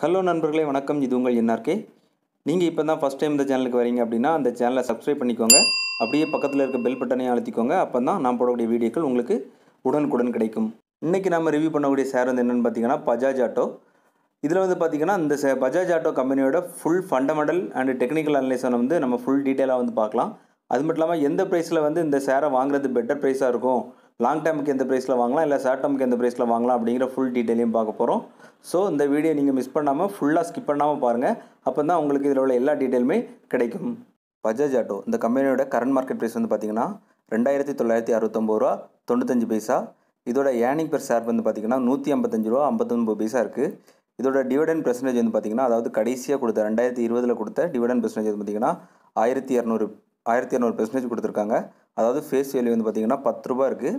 hello நண்பர்களே வணக்கம் இது உங்கள் என்ஆர்கே நீங்கள் இப்போ தான் ஃபஸ்ட் டைம் இந்த சேனலுக்கு வரீங்க அப்படின்னா அந்த சேனலை சப்ஸ்கிரைப் பண்ணிக்கோங்க அப்படியே பக்கத்தில் இருக்க பெல் பட்டனையும் அழுத்திக்கோங்க அப்போ தான் நான் போடக்கூடிய வீடியோக்கள் உங்களுக்கு உடனுக்குடன் கிடைக்கும் இன்றைக்கி நம்ம ரிவ்யூ பண்ணக்கூடிய சேர் வந்து என்னென்னு பார்த்தீங்கன்னா பஜாஜ் ஆட்டோ இதில் வந்து பார்த்திங்கன்னா இந்த பஜாஜ் ஆட்டோ கம்பெனியோட ஃபுல் ஃபண்டமெண்டல் அண்ட் டெக்னிக்கல் அனலைஸனை வந்து நம்ம ஃபுல் டீட்டெயிலாக வந்து பார்க்கலாம் அது மட்டும் இல்லாமல் எந்த ப்ரைஸில் வந்து இந்த சேரை வாங்குறது பெட்டர் ப்ரைஸாக இருக்கும் லாங் டேமுக்கு எந்த ப்ரைஸில் வாங்கலாம் இல்லை ஷார்ட் டேமுக்கு எந்த ப்ரைஸில் வாங்கலாம் அப்படிங்கிற ஃபுல் டீட்டெயிலையும் பார்க்க போகிறோம் ஸோ இந்த வீடியோ நீங்கள் மிஸ் பண்ணாமல் ஃபுல்லாக ஸ்கிப் பண்ணாமல் பாருங்கள் அப்போ தான் உங்களுக்கு இதில் உள்ள எல்லா டீட்டெயிலுமே கிடைக்கும் பஜாஜ் ஆட்டோ இந்த கம்பெனியோட கரண்ட் மார்க்கெட் ப்ரைஸ் வந்து பார்த்திங்கன்னா ரெண்டாயிரத்தி தொள்ளாயிரத்தி அறுபத்தொம்பது ரூபா தொண்ணூத்தஞ்சு பைசா இதோட ஏர்னிங் பெர் ஷேர் வந்து பார்த்திங்கன்னா நூற்றி ஐம்பத்தஞ்சு ரூபா ஐம்பத்தொன்பது பைசா இருக்குது இதோட டிவிடன் பெர்சன்டேஜ் வந்து பார்த்திங்கன்னா அதாவது கடைசியாக கொடுத்த ரெண்டாயிரத்தி இருபதில் கொடுத்த டிவிடன் பெர்சன்டேஜ் வந்து பார்த்திங்கன்னா ஆயிரத்தி இரநூறு ஆயிரத்தி இரநூறு பெர்சன்டேஜ் கொடுத்துருக்காங்க அதாவது ஃபேஸ் வேல்யூ வந்து பார்த்திங்கன்னா பத்து ரூபா இருக்குது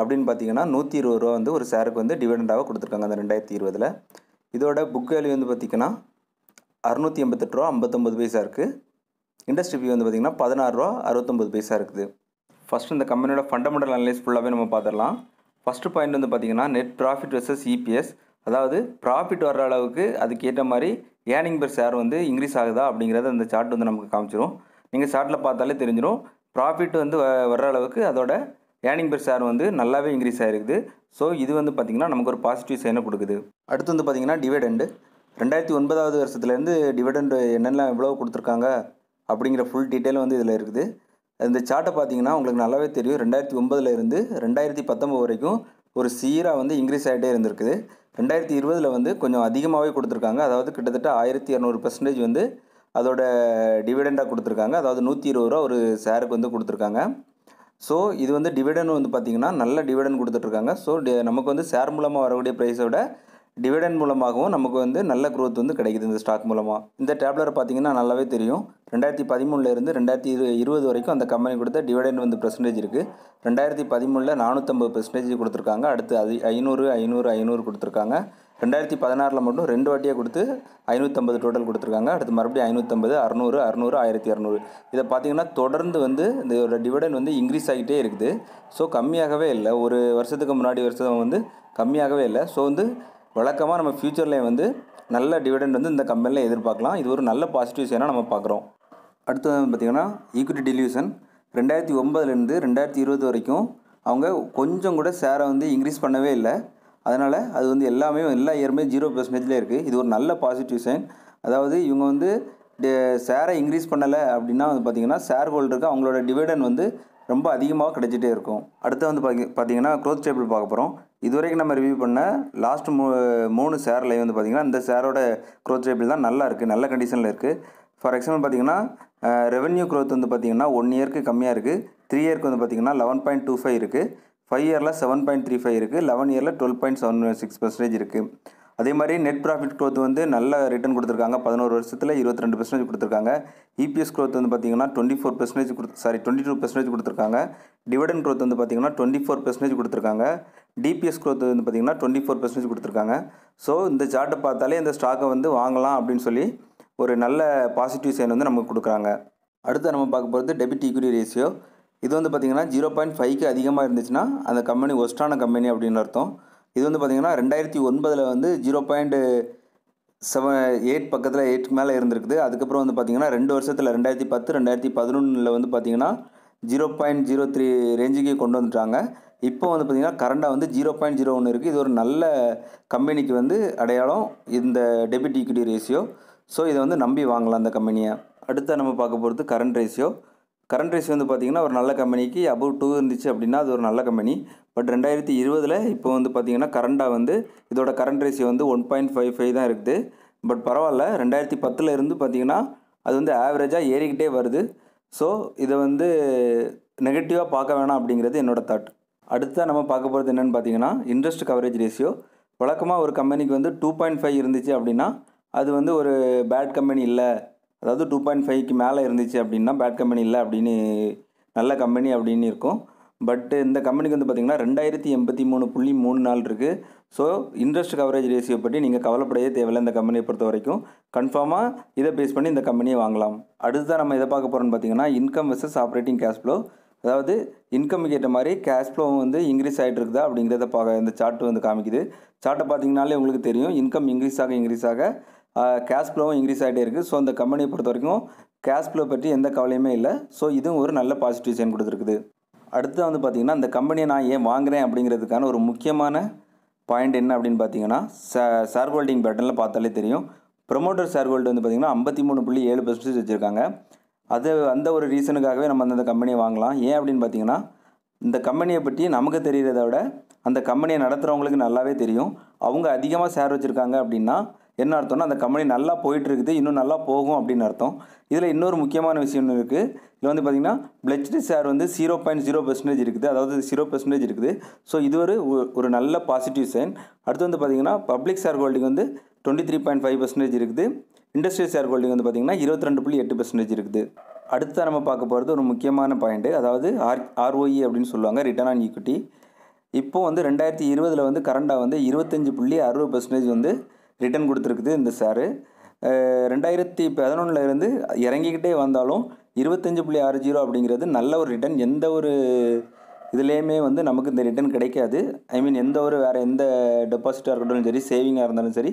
அப்படின்னு பார்த்தீங்கன்னா நூற்றி இருபது ரூபா வந்து ஒரு ஷேருக்கு வந்து டிவிடெண்டாக கொடுத்துருக்காங்க அந்த ரெண்டாயிரத்தி இருபதில் இதோட புக் வேல்யூ வந்து பார்த்திங்கன்னா அறுநூற்றி எண்பத்தெட்டு ரூபா ஐம்பத்தொம்பது பைசா இருக்குது இண்டஸ்ட்ரி வியூ வந்து பார்த்திங்கன்னா பதினாறு ரூபா அறுபத்தொம்பது பைசா இருக்குது ஃபஸ்ட் இந்த கம்பெனியோட ஃபண்டமெண்டல் அனலைஸ் ஃபுல்லாகவே நம்ம பார்த்துடலாம் ஃபஸ்ட்டு பாயிண்ட் வந்து பார்த்திங்கன்னா நெட் ப்ராஃபிட் வெர்சஸ் இபிஎஸ் அதாவது ப்ராஃபிட் வர்ற அளவுக்கு அதுக்கேற்ற மாதிரி ஏர்னிங் பெர் ஷேர் வந்து இன்க்ரீஸ் ஆகுதா அப்படிங்கிறத அந்த சார்ட் வந்து நமக்கு காமிச்சிடும் நீங்கள் சார்ட்டில் பார்த்தாலே தெரிஞ்சிடும் ப்ராஃபிட் வந்து வர்ற அளவுக்கு அதோட ஏர்னிங் பெர் ஷேர் வந்து நல்லாவே இன்க்ரீஸ் ஆகிருக்குது ஸோ இது வந்து பார்த்திங்கன்னா நமக்கு ஒரு பாசிட்டிவ் சைனை கொடுக்குது அடுத்து வந்து பார்த்திங்கன்னா டிவிடெண்டு ரெண்டாயிரத்தி ஒன்பதாவது வருஷத்துலேருந்து டிவிடெண்டு என்னென்ன எவ்வளோ கொடுத்துருக்காங்க அப்படிங்கிற ஃபுல் டீட்டெயிலும் வந்து இதில் இருக்குது இந்த சார்ட்டை பார்த்தீங்கன்னா உங்களுக்கு நல்லாவே தெரியும் ரெண்டாயிரத்தி ஒன்பதுல இருந்து ரெண்டாயிரத்தி பத்தொம்பது வரைக்கும் ஒரு சீராக வந்து இன்க்ரீஸ் ஆகிட்டே இருந்திருக்குது ரெண்டாயிரத்தி இருபதில் வந்து கொஞ்சம் அதிகமாகவே கொடுத்துருக்காங்க அதாவது கிட்டத்தட்ட ஆயிரத்தி இரநூறு பர்சன்டேஜ் வந்து அதோட டிவிடெண்டாக கொடுத்துருக்காங்க அதாவது நூற்றி இருபது ரூபா ஒரு ஷேருக்கு வந்து கொடுத்துருக்காங்க ஸோ இது வந்து டிவிடன் வந்து பார்த்திங்கன்னா நல்ல டிவிடன் கொடுத்துட்ருக்காங்க ஸோ நமக்கு வந்து ஷேர் மூலமாக வரக்கூடிய ப்ரைஸோட டிவிடன் மூலமாகவும் நமக்கு வந்து நல்ல க்ரோத் வந்து கிடைக்குது இந்த ஸ்டாக் மூலமாக இந்த டேப்லர் பார்த்திங்கன்னா நல்லாவே தெரியும் ரெண்டாயிரத்தி பதிமூணுலேருந்து ரெண்டாயிரத்தி இரு இருபது வரைக்கும் அந்த கம்பெனி கொடுத்த டிவிடன் வந்து பெர்சன்டேஜ் இருக்குது ரெண்டாயிரத்தி பதிமூணில் நானூற்றம்பது பெர்சன்டேஜ் கொடுத்துருக்காங்க அடுத்து அது ஐநூறு ஐநூறு ஐநூறு கொடுத்துருக்காங்க ரெண்டாயிரத்தி பதினாறில் மட்டும் ரெண்டு வாட்டியாக கொடுத்து ஐநூற்றம்பது டோட்டல் கொடுத்துருக்காங்க அடுத்து மறுபடியும் ஐநூற்றம்பது அறநூறு அறநூறு ஆயிரத்தி இரநூறு இதை பார்த்தீங்கன்னா தொடர்ந்து வந்து இந்த டிவிடன் வந்து இன்க்ரீஸ் ஆகிட்டே இருக்குது ஸோ கம்மியாகவே இல்லை ஒரு வருஷத்துக்கு முன்னாடி வருஷம் வந்து கம்மியாகவே இல்லை ஸோ வந்து வழக்கமாக நம்ம ஃப்யூச்சர்லேயும் வந்து நல்ல டிவிடெண்ட் வந்து இந்த கம்பெனியில் எதிர்பார்க்கலாம் இது ஒரு நல்ல சேனாக நம்ம பார்க்குறோம் அடுத்தது வந்து பார்த்திங்கன்னா ஈக்விட்டி டெலிவிஷன் ரெண்டாயிரத்தி ஒம்பதுலேருந்து ரெண்டாயிரத்தி இருபது வரைக்கும் அவங்க கொஞ்சம் கூட ஷேரை வந்து இன்க்ரீஸ் பண்ணவே இல்லை அதனால் அது வந்து எல்லாமே எல்லா இயருமே ஜீரோ பர்சன்டேஜில் இருக்குது இது ஒரு நல்ல பாசிட்டிவ் சைன் அதாவது இவங்க வந்து ஷேரை இன்க்ரீஸ் பண்ணலை அப்படின்னா வந்து பார்த்திங்கன்னா ஷேர் ஹோல்டருக்கு அவங்களோட டிவிடன் வந்து ரொம்ப அதிகமாக கிடைச்சிட்டே இருக்கும் அடுத்து வந்து பார்த்தி பார்த்திங்கன்னா க்ரோத் டேபிள் பார்க்க போகிறோம் இது வரைக்கும் நம்ம ரிவ்யூ பண்ண லாஸ்ட் மூ மூணு ஷேரில் வந்து பார்த்திங்கன்னா இந்த ஷேரோட க்ரோத் டேபிள் தான் நல்லா இருக்குது நல்ல கண்டிஷனில் இருக்குது ஃபார் எக்ஸாம்பிள் பார்த்திங்கன்னா ரெவன்யூ க்ரோத் வந்து பார்த்திங்கன்னா ஒன் இயருக்கு கம்மியாக இருக்குது த்ரீ இயருக்கு வந்து பார்த்திங்கன்னா லெவன் பாயிண்ட் டூ ஃபைவ் இருக்குது ஃபைவ் இயரில் செவன் பாயிண்ட் த்ரீ ஃபைவ் இருக்குது லெவன் இயரில் twelve point seven six percentage இருக்குது அதே மாதிரி நெட் ப்ராஃபிட் க்ரோத் வந்து நல்ல ரிட்டர்ன் கொடுத்துருக்காங்க பதினோரு வருஷத்தில் இருபத்தி ரெண்டு பர்சன்டேஜ் கொடுத்துருக்காங்க இபிஎஸ் e க்ரோத் வந்து பார்த்திங்கன்னா டுவெண்ட்டி ஃபோர் பர்சன்டேஜ் கொடுத்து சாரி டுவெண்ட்டி டூ பர்சன்டேஜ் கொடுத்துருக்காங்க டிவிடன் க்ரோத் வந்து பார்த்திங்கன்னா டுவெண்ட்டி ஃபோர் பர்சன்டேஜ் கொடுத்துருக்காங்க டிபிஎஸ் க்ரோத் வந்து பார்த்திங்கன்னா டுவெண்ட்டி ஃபோர் பர்சன்டேஜ் கொடுத்துருக்காங்க ஸோ இந்த சார்ட்டை பார்த்தாலே இந்த ஸ்டாக்கை வந்து வாங்கலாம் அப்படின்னு சொல்லி ஒரு நல்ல பாசிட்டிவ் சைன் வந்து நமக்கு கொடுக்குறாங்க அடுத்து நம்ம பார்க்க போகிறது டெபிட் ஈக்விட்டி ரேஷியோ இது வந்து பார்த்திங்கன்னா ஜீரோ பாயிண்ட் ஃபைவ்க்கு அதிகமாக இருந்துச்சுன்னா அந்த கம்பெனி ஒஸ்டான கம்பெனி அப்படின்னு அர்த்தம் இது வந்து பார்த்திங்கன்னா ரெண்டாயிரத்தி ஒன்பதில் வந்து ஜீரோ பாயிண்ட்டு செவன் எயிட் பக்கத்தில் எயிட்டுக்கு மேலே இருந்திருக்குது அதுக்கப்புறம் வந்து பார்த்திங்கன்னா ரெண்டு வருஷத்தில் ரெண்டாயிரத்தி பத்து ரெண்டாயிரத்தி பதினொன்றில் வந்து பார்த்திங்கன்னா ஜீரோ பாயிண்ட் ஜீரோ த்ரீ ரேஞ்சுக்கு கொண்டு வந்துட்டாங்க இப்போ வந்து பார்த்திங்கன்னா கரண்டாக வந்து ஜீரோ பாயிண்ட் ஜீரோ ஒன்று இருக்குது இது ஒரு நல்ல கம்பெனிக்கு வந்து அடையாளம் இந்த டெபிட் ஈக்விட்டி ரேஷியோ ஸோ இதை வந்து நம்பி வாங்கலாம் அந்த கம்பெனியை அடுத்த நம்ம பார்க்க போகிறது கரண்ட் ரேஷியோ கரண்ட் ரைஸ் வந்து பார்த்திங்கன்னா ஒரு நல்ல கம்பெனிக்கு அபவ் டூ இருந்துச்சு அப்படின்னா அது ஒரு நல்ல கம்பெனி பட் ரெண்டாயிரத்தி இருபதில் இப்போ வந்து பார்த்திங்கன்னா கரண்டாக வந்து இதோட கரண்ட் ரைஸ் வந்து ஒன் பாயிண்ட் ஃபைவ் ஃபைவ் தான் இருக்குது பட் பரவாயில்ல ரெண்டாயிரத்தி பத்தில் இருந்து பார்த்திங்கன்னா அது வந்து ஆவரேஜாக ஏறிக்கிட்டே வருது ஸோ இதை வந்து நெகட்டிவாக பார்க்க வேணாம் அப்படிங்கிறது என்னோடய தாட் அடுத்ததாக நம்ம பார்க்க போகிறது என்னென்னு பார்த்தீங்கன்னா இன்ட்ரெஸ்ட் கவரேஜ் ரேஷியோ வழக்கமாக ஒரு கம்பெனிக்கு வந்து டூ பாயிண்ட் ஃபைவ் இருந்துச்சு அப்படின்னா அது வந்து ஒரு பேட் கம்பெனி இல்லை அதாவது டூ பாயிண்ட் ஃபைவ்க்கு மேலே இருந்துச்சு அப்படின்னா பேட் கம்பெனி இல்லை அப்படின்னு நல்ல கம்பெனி அப்படின்னு இருக்கும் பட்டு இந்த கம்பெனிக்கு வந்து பார்த்திங்கன்னா ரெண்டாயிரத்தி எண்பத்தி மூணு புள்ளி மூணு நாள் இருக்குது ஸோ இன்ட்ரெஸ்ட் கவரேஜ் ரேஷியோ பற்றி நீங்கள் கவலைப்படையே தேவையில்லை இந்த கம்பெனியை பொறுத்த வரைக்கும் கன்ஃபார்மாக இதை பேஸ் பண்ணி இந்த கம்பெனியை வாங்கலாம் அடுத்து தான் நம்ம இதை பார்க்க போகிறோம்னு பார்த்திங்கன்னா income versus operating cash flow அதாவது இன்கமுக்கு ஏற்ற மாதிரி கேஷ் ஃப்ளோவும் வந்து இன்க்ரீஸ் ஆகிட்டு இருக்குதா அப்படிங்கிறத பார்க்க இந்த சார்ட் வந்து காமிக்குது சார்ட்டை பார்த்தீங்கனாலே உங்களுக்கு தெரியும் இன்கம் இன்க்ரீஸ் ஆக இன்க்ரீஸ் ஆக கேஷ் ஃப்ளோவும் இன்க்ரீஸ் ஆகிட்டே இருக்குது ஸோ அந்த கம்பெனியை பொறுத்த வரைக்கும் கேஷ் ஃப்ளோ பற்றி எந்த கவலையுமே இல்லை ஸோ இதுவும் ஒரு நல்ல பாசிட்டிவ் சைன் கொடுத்துருக்குது அடுத்து வந்து பார்த்திங்கன்னா அந்த கம்பெனியை நான் ஏன் வாங்குகிறேன் அப்படிங்கிறதுக்கான ஒரு முக்கியமான பாயிண்ட் என்ன அப்படின்னு பார்த்தீங்கன்னா ஷேர் ஹோல்டிங் பேட்டர்னில் பார்த்தாலே தெரியும் ப்ரொமோட்டர் ஷேர் ஹோல்டு வந்து பார்த்திங்கன்னா ஐம்பத்தி மூணு புள்ளி ஏழு பர்சன்டேஜ் வச்சுருக்காங்க அது அந்த ஒரு ரீசனுக்காகவே நம்ம அந்த கம்பெனியை வாங்கலாம் ஏன் அப்படின்னு பார்த்தீங்கன்னா இந்த கம்பெனியை பற்றி நமக்கு தெரிகிறத விட அந்த கம்பெனியை நடத்துகிறவங்களுக்கு நல்லாவே தெரியும் அவங்க அதிகமாக ஷேர் வச்சுருக்காங்க அப்படின்னா என்ன அர்த்தம்னா அந்த கம்பெனி நல்லா போயிட்டுருக்குது இன்னும் நல்லா போகும் அப்படின்னு அர்த்தம் இதில் இன்னொரு முக்கியமான விஷயம் ஒன்று இருக்குது இதில் வந்து பார்த்திங்கன்னா பிளட்ஜ் ஷேர் வந்து ஜீரோ பாயிண்ட் ஜீரோ பெர்சன்டேஜ் இருக்குது அதாவது ஜீரோ பெர்சன்டேஜ் இருக்குது ஸோ இது ஒரு ஒரு நல்ல பாசிட்டிவ் சைன் அடுத்து வந்து பார்த்திங்கன்னா பப்ளிக் ஷேர் ஹோல்டிங் வந்து twenty three point five percentage இருக்குது இண்டஸ்ட்ரியல் ஷேர் ஹோல்டிங் வந்து பார்த்திங்கன்னா இருபத்தி ரெண்டு புள்ளி எட்டு பர்சன்டேஜ் இருக்குது அடுத்து நம்ம பார்க்க போகிறது ஒரு முக்கியமான பாயிண்ட்டு அதாவது ஆர் ஆர்ஓஇ e அப்படின்னு சொல்லுவாங்க ரிட்டர்ன் ஆன் ஈக்விட்டி இப்போது வந்து ரெண்டாயிரத்தி இருபதில் வந்து கரண்டாக வந்து இருபத்தஞ்சி புள்ளி அறுபது பர்சன்டேஜ் வந்து ரிட்டன் கொடுத்துருக்குது இந்த சாரு ரெண்டாயிரத்தி பதினொன்னுலேருந்து இறங்கிக்கிட்டே வந்தாலும் இருபத்தஞ்சி புள்ளி ஆறு ஜீரோ அப்படிங்கிறது நல்ல ஒரு ரிட்டன் எந்த ஒரு இதுலேயுமே வந்து நமக்கு இந்த ரிட்டன் கிடைக்காது ஐ மீன் எந்த ஒரு வேறு எந்த டெபாசிட்டாக இருக்கட்டும் சரி சேவிங்காக இருந்தாலும் சரி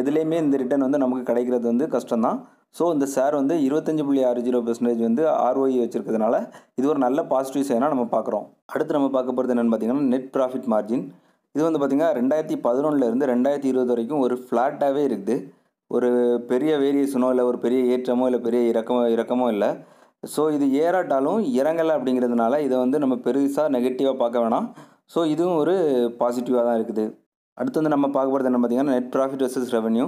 எதுலேயுமே இந்த ரிட்டன் வந்து நமக்கு கிடைக்கிறது வந்து கஷ்டம்தான் ஸோ இந்த சார் வந்து இருபத்தஞ்சி புள்ளி ஆறு ஜீரோ பெர்சன்டேஜ் வந்து ஆர்ஓஇ e வச்சுருக்கிறதுனால இது ஒரு நல்ல பாசிட்டிவ் சைனாக நம்ம பார்க்குறோம் அடுத்து நம்ம பார்க்க போகிறது என்னென்னு பார்த்தீங்கன்னா நெட் ப்ராஃபிட் மார்ஜின் இது வந்து பார்த்திங்கன்னா ரெண்டாயிரத்தி பதினொன்றுலேருந்து ரெண்டாயிரத்தி இருபது வரைக்கும் ஒரு ஃப்ளாட்டாகவே இருக்குது ஒரு பெரிய வேரியேஷனோ இல்லை ஒரு பெரிய ஏற்றமோ இல்லை பெரிய இறக்கமோ இறக்கமோ இல்லை ஸோ இது ஏறாட்டாலும் இறங்கலை அப்படிங்கிறதுனால இதை வந்து நம்ம பெருசாக நெகட்டிவாக பார்க்க வேணாம் ஸோ இதுவும் ஒரு பாசிட்டிவாக தான் இருக்குது அடுத்து வந்து நம்ம பார்க்க போகிறது என்ன பார்த்திங்கன்னா நெட் ப்ராஃபிட் வர்சஸ் ரெவன்யூ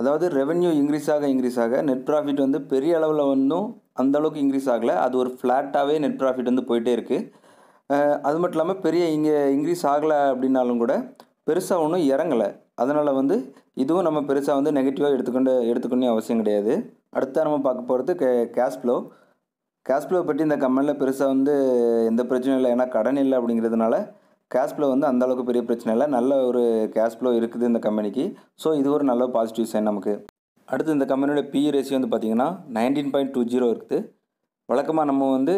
அதாவது ரெவென்யூ இன்க்ரீஸ் ஆக இன்க்ரீஸ் ஆக நெட் ப்ராஃபிட் வந்து பெரிய அளவில் வந்தும் அந்தளவுக்கு இன்க்ரீஸ் ஆகலை அது ஒரு ஃப்ளாட்டாகவே நெட் ப்ராஃபிட் வந்து போயிட்டே இருக்குது அது மட்டும் இல்லாமல் பெரிய இங்கே இன்க்ரீஸ் ஆகலை அப்படின்னாலும் கூட பெருசாக ஒன்றும் இறங்கலை அதனால் வந்து இதுவும் நம்ம பெருசாக வந்து நெகட்டிவாக எடுத்துக்கொண்டு எடுத்துக்கணும் அவசியம் கிடையாது அடுத்த நம்ம பார்க்க போகிறது கே கேஷ் ஃப்ளோ கேஷ் ஃப்ளோ பற்றி இந்த கம்பெனியில் பெருசாக வந்து எந்த பிரச்சனையும் இல்லை ஏன்னா கடன் இல்லை அப்படிங்கிறதுனால கேஷ் ஃப்ளோ வந்து அந்தளவுக்கு பெரிய பிரச்சனை இல்லை நல்ல ஒரு கேஷ் ஃப்ளோ இருக்குது இந்த கம்பெனிக்கு ஸோ இது ஒரு நல்ல பாசிட்டிவ் சைன் நமக்கு அடுத்து இந்த கம்பெனியோட பிஇ ரேஷியோ e வந்து பார்த்திங்கன்னா நைன்டீன் பாயிண்ட் டூ ஜீரோ இருக்குது வழக்கமாக நம்ம வந்து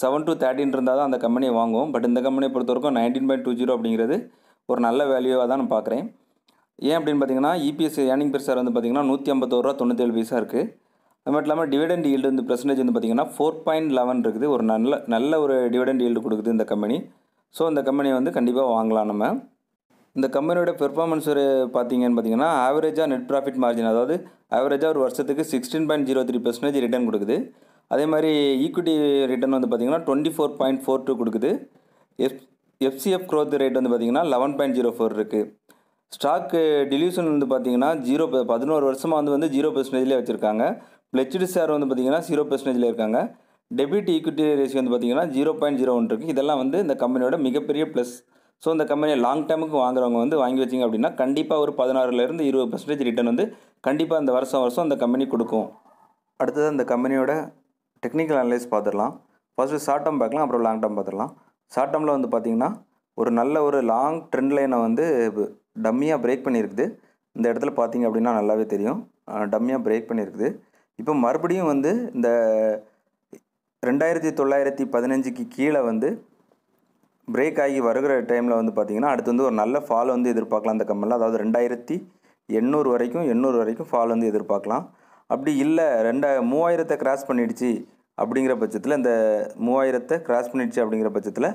செவன் டு தேர்ட்டின் இருந்தால் தான் அந்த கம்பெனியை வாங்குவோம் பட் இந்த கம்பெனியை பொறுத்த வரைக்கும் நைன்டீன் பாயிண்ட் டூ ஜீரோ அப்படிங்கிறது ஒரு நல்ல வேல்யூவாக தான் நான் பார்க்குறேன் ஏன் அப்படின்னு பார்த்தீங்கன்னா இபிஎஸ் ஏர்னிங் பெர் வந்து பார்த்திங்கன்னா நூற்றி ஐம்பத்தோருவா ஏழு பைசா இருக்குது அது மட்டும் இல்லாமல் டிவிடெண்ட் ஈல்டு வந்து பர்சன்டேஜ் வந்து பார்த்திங்கன்னா ஃபோர் பாயிண்ட் லெவன் இருக்குது ஒரு நல்ல நல்ல ஒரு டிவிடெண்ட் ஈல்டு கொடுக்குது இந்த கம்பெனி ஸோ இந்த கம்பெனியை வந்து கண்டிப்பாக வாங்கலாம் நம்ம இந்த கம்பெனியோட பெர்ஃபார்மன்ஸ் ஒரு பார்த்தீங்கன்னு பார்த்தீங்கன்னா ஆவரேஜாக நெட் ப்ராஃபிட் மார்ஜின் அதாவது ஆவரேஜாக ஒரு வருஷத்துக்கு sixteen point zero three percentage return கொடுக்குது அதே மாதிரி ஈக்விட்டி ரிட்டர்ன் வந்து பார்த்திங்கன்னா twenty four point four two கொடுக்குது எஃப் எஃப்சிஎஃப் க்ரோத் ரேட் வந்து பார்த்திங்கன்னா லெவன் பாயிண்ட் ஜீரோ ஃபோர் இருக்குது ஸ்டாக்கு டிலியூஷன் வந்து பார்த்திங்கன்னா ஜீரோ பதினோரு வருஷமாக வந்து வந்து ஜீரோ பெர்சன்டேஜ்லேயே வச்சுருக்காங்க பிளெச்சடு ஷேர் வந்து பார்த்திங்கன்னா ஜீரோ பெர்சன்டேஜில் இருக்காங்க டெபிட் ஈக்விட்டி ரேஷியோ வந்து பார்த்திங்கன்னா ஜீரோ பாயிண்ட் ஜீரோ ஒன் இருக்குது இதெல்லாம் வந்து இந்த கம்பெனியோட மிகப்பெரிய ப்ளஸ் ஸோ இந்த கம்பெனியை லாங் டைமுக்கு வாங்குறவங்க வந்து வாங்கி வச்சிங்க அப்படின்னா கண்டிப்பாக ஒரு பதினாறுலேருந்து இருபது பர்சன்டேஜ் ரிட்டர்ன் வந்து கண்டிப்பாக இந்த வருஷம் வருஷம் அந்த கம்பெனி கொடுக்கும் அடுத்தது அந்த கம்பெனியோட டெக்னிக்கல் அனலைஸ் பார்த்துடலாம் ஃபஸ்ட்டு ஷார்ட் டேம் பார்க்கலாம் அப்புறம் லாங் டேம் பார்த்துடலாம் ஷார்ட் டேமில் வந்து பார்த்திங்கன்னா ஒரு நல்ல ஒரு லாங் ட்ரெண்ட் லைனை வந்து டம்மியாக பிரேக் பண்ணியிருக்குது இந்த இடத்துல பார்த்திங்க அப்படின்னா நல்லாவே தெரியும் டம்மியாக பிரேக் பண்ணியிருக்குது இப்போ மறுபடியும் வந்து இந்த ரெண்டாயிரத்தி தொள்ளாயிரத்தி பதினஞ்சுக்கு கீழே வந்து பிரேக் ஆகி வருகிற டைமில் வந்து பார்த்தீங்கன்னா அடுத்து வந்து ஒரு நல்ல ஃபால் வந்து எதிர்பார்க்கலாம் அந்த கம்பெனியில் அதாவது ரெண்டாயிரத்தி எண்ணூறு வரைக்கும் எண்ணூறு வரைக்கும் ஃபால் வந்து எதிர்பார்க்கலாம் அப்படி இல்லை ரெண்டா மூவாயிரத்தை கிராஸ் பண்ணிடுச்சு அப்படிங்கிற பட்சத்தில் இந்த மூவாயிரத்தை கிராஸ் பண்ணிடுச்சு அப்படிங்கிற பட்சத்தில்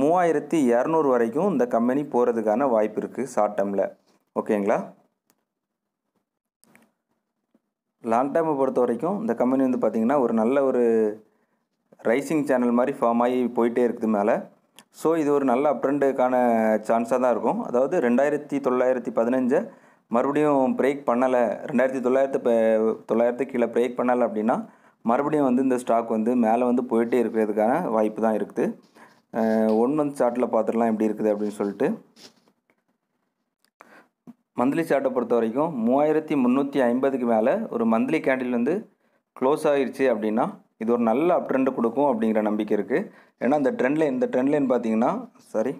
மூவாயிரத்தி இரநூறு வரைக்கும் இந்த கம்பெனி போகிறதுக்கான வாய்ப்பு இருக்குது ஷார்ட் டேமில் ஓகேங்களா லாங் டேர்மை பொறுத்த வரைக்கும் இந்த கம்பெனி வந்து பார்த்திங்கன்னா ஒரு நல்ல ஒரு ரைசிங் சேனல் மாதிரி ஃபார்ம் ஆகி போயிட்டே இருக்குது மேலே ஸோ இது ஒரு நல்ல அப்ரெண்டுக்கான சான்ஸாக தான் இருக்கும் அதாவது ரெண்டாயிரத்தி தொள்ளாயிரத்தி பதினஞ்சை மறுபடியும் பிரேக் பண்ணலை ரெண்டாயிரத்தி தொள்ளாயிரத்து இப்போ தொள்ளாயிரத்து கீழே பிரேக் பண்ணலை அப்படின்னா மறுபடியும் வந்து இந்த ஸ்டாக் வந்து மேலே வந்து போயிட்டே இருக்கிறதுக்கான வாய்ப்பு தான் இருக்குது ஒன் மந்த் சார்ட்டில் பார்த்துடலாம் எப்படி இருக்குது அப்படின்னு சொல்லிட்டு மந்த்லி சார்ட்டை பொறுத்த வரைக்கும் மூவாயிரத்தி முந்நூற்றி ஐம்பதுக்கு மேலே ஒரு மந்த்லி கேண்டில் வந்து க்ளோஸ் ஆகிருச்சு அப்படின்னா இது ஒரு நல்ல அப் ட்ரெண்டு கொடுக்கும் அப்படிங்கிற நம்பிக்கை இருக்குது ஏன்னா இந்த ட்ரெண்ட்லைன் இந்த ட்ரெண்ட்லைன் பார்த்தீங்கன்னா சாரி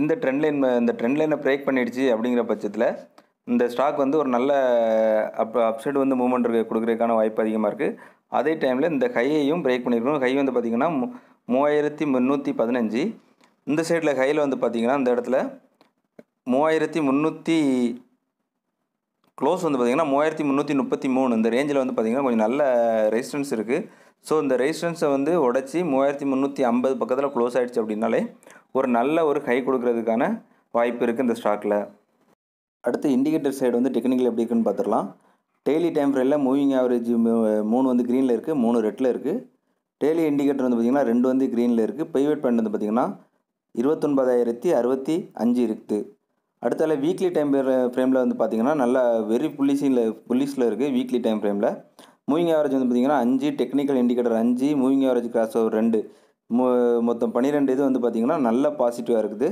இந்த ட்ரெண்ட் லைன் இந்த ட்ரெண்ட் லைனை பிரேக் பண்ணிடுச்சு அப்படிங்கிற பட்சத்தில் இந்த ஸ்டாக் வந்து ஒரு நல்ல அப் அப்சைடு வந்து மூவ்மெண்ட் இருக்கு கொடுக்குறதுக்கான வாய்ப்பு அதிகமாக இருக்குது அதே டைமில் இந்த ஹையையும் பிரேக் பண்ணியிருக்கணும் ஹை வந்து பார்த்திங்கன்னா மூவாயிரத்தி முந்நூற்றி பதினஞ்சு இந்த சைடில் ஹையில் வந்து பார்த்திங்கன்னா இந்த இடத்துல மூவாயிரத்தி முந்நூற்றி க்ளோஸ் வந்து பார்த்திங்கன்னா மூவாயிரத்தி முந்நூற்றி முப்பத்தி மூணு இந்த ரேஞ்சில் வந்து பார்த்திங்கன்னா கொஞ்சம் நல்ல ரெசிஸ்டன்ஸ் இருக்குது ஸோ இந்த ரெசிஸ்டன்ஸை வந்து உடச்சி மூவாயிரத்தி முந்நூற்றி ஐம்பது பக்கத்தில் க்ளோஸ் ஆகிடுச்சு அப்படின்னாலே ஒரு நல்ல ஒரு கை கொடுக்கறதுக்கான வாய்ப்பு இருக்குது இந்த ஸ்டாக்கில் அடுத்து இண்டிகேட்டர் சைடு வந்து டெக்னிக்கல் எப்படி இருக்குன்னு பார்த்துடலாம் டெய்லி டைம் ஃப்ரேமில் மூவிங் ஆவரேஜ் மூணு வந்து க்ரீனில் இருக்குது மூணு ரெட்டில் இருக்குது டெய்லி இண்டிகேட்டர் வந்து பார்த்திங்கன்னா ரெண்டு வந்து க்ரீனில் இருக்குது ப்ரைவேட் பாயிண்ட் வந்து பார்த்திங்கன்னா இருபத்தொன்பதாயிரத்தி அறுபத்தி அஞ்சு இருக்குது அடுத்தால வீக்லி டைம் ஃப்ரேமில் வந்து பார்த்திங்கன்னா நல்லா வெரி புல்லிஷில் புல்லிஷில் இருக்குது வீக்லி டைம் ஃப்ரேமில் மூவிங் ஆவரேஜ் வந்து பார்த்திங்கன்னா அஞ்சு டெக்னிக்கல் இண்டிகேட்டர் அஞ்சு மூவிங் ஆவரேஜ் கிராஸ் ஓவர் ரெண்டு மொ மொத்தம் பன்னிரெண்டு இது வந்து பார்த்திங்கன்னா நல்ல பாசிட்டிவாக இருக்குது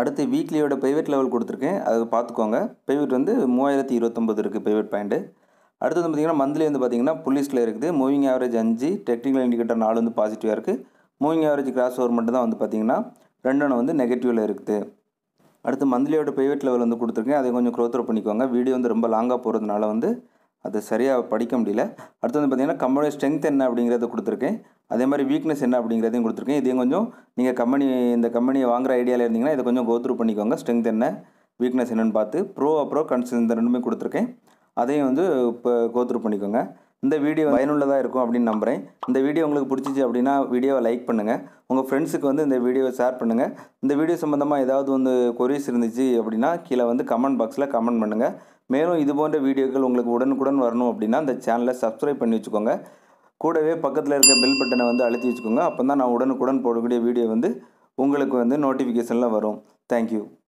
அடுத்து வீக்லியோட ப்ரைவேட் லெவல் கொடுத்துருக்கேன் அதை பார்த்துக்கோங்க ப்ரைவேட் வந்து மூவாயிரத்தி இருபத்தொம்பது இருக்குது ப்ரைவேட் பாயிண்ட்டு அடுத்து வந்து பார்த்திங்கன்னா மந்த்லி வந்து பார்த்திங்கன்னா புலிஸில் இருக்குது மூவிங் ஆவரேஜ் அஞ்சு டெக்னிக்கல் இண்டிகேட்டர் நாலு வந்து பாசிட்டிவாக இருக்குது மூவிங் ஆவரேஜ் கிராஸ் ஓவர் மட்டும் தான் வந்து பார்த்திங்கன்னா ரெண்டொன்று வந்து நெகட்டிவில் இருக்குது அடுத்து மந்த்லியோட ப்ரைவேட் லெவல் வந்து கொடுத்துருக்கேன் அதை கொஞ்சம் க்ரோத்ரோ பண்ணிக்கோங்க வீடியோ வந்து ரொம்ப லாங்காக போகிறதுனால வந்து அதை சரியாக படிக்க முடியல அடுத்து வந்து பார்த்திங்கன்னா கம்பெனியோட ஸ்ட்ரென்த் என்ன அப்படிங்கிறத கொடுத்துருக்கேன் அதே மாதிரி வீக்னஸ் என்ன அப்படிங்கிறதையும் கொடுத்துருக்கேன் இதையும் கொஞ்சம் நீங்கள் கம்பெனி இந்த கம்பெனியை வாங்குற ஐடியாவில் இருந்தீங்கன்னா இதை கொஞ்சம் கோத்ரூ பண்ணிக்கோங்க ஸ்ட்ரென்த் என்ன வீக்னஸ் என்னென்னு பார்த்து ப்ரோ அப்ரோ கன்ஸ் இந்த ரெண்டுமே கொடுத்துருக்கேன் அதையும் வந்து இப்போ கோத்ரூ பண்ணிக்கோங்க இந்த வீடியோ பயனுள்ளதாக இருக்கும் அப்படின்னு நம்புகிறேன் இந்த வீடியோ உங்களுக்கு பிடிச்சிச்சு அப்படின்னா வீடியோவை லைக் பண்ணுங்கள் உங்கள் ஃப்ரெண்ட்ஸுக்கு வந்து இந்த வீடியோவை ஷேர் பண்ணுங்கள் இந்த வீடியோ சம்மந்தமாக ஏதாவது வந்து கொரியஸ் இருந்துச்சு அப்படின்னா கீழே வந்து கமெண்ட் பாக்ஸில் கமெண்ட் பண்ணுங்கள் மேலும் இது போன்ற வீடியோக்கள் உங்களுக்கு உடனுக்குடன் வரணும் அப்படின்னா இந்த சேனலை சப்ஸ்கிரைப் பண்ணி வச்சுக்கோங்க கூடவே பக்கத்தில் இருக்க பெல் பட்டனை வந்து அழுத்தி வச்சுக்கோங்க அப்போ தான் நான் உடனுக்குடன் போடக்கூடிய வீடியோ வந்து உங்களுக்கு வந்து நோட்டிஃபிகேஷனில் வரும் தேங்க்யூ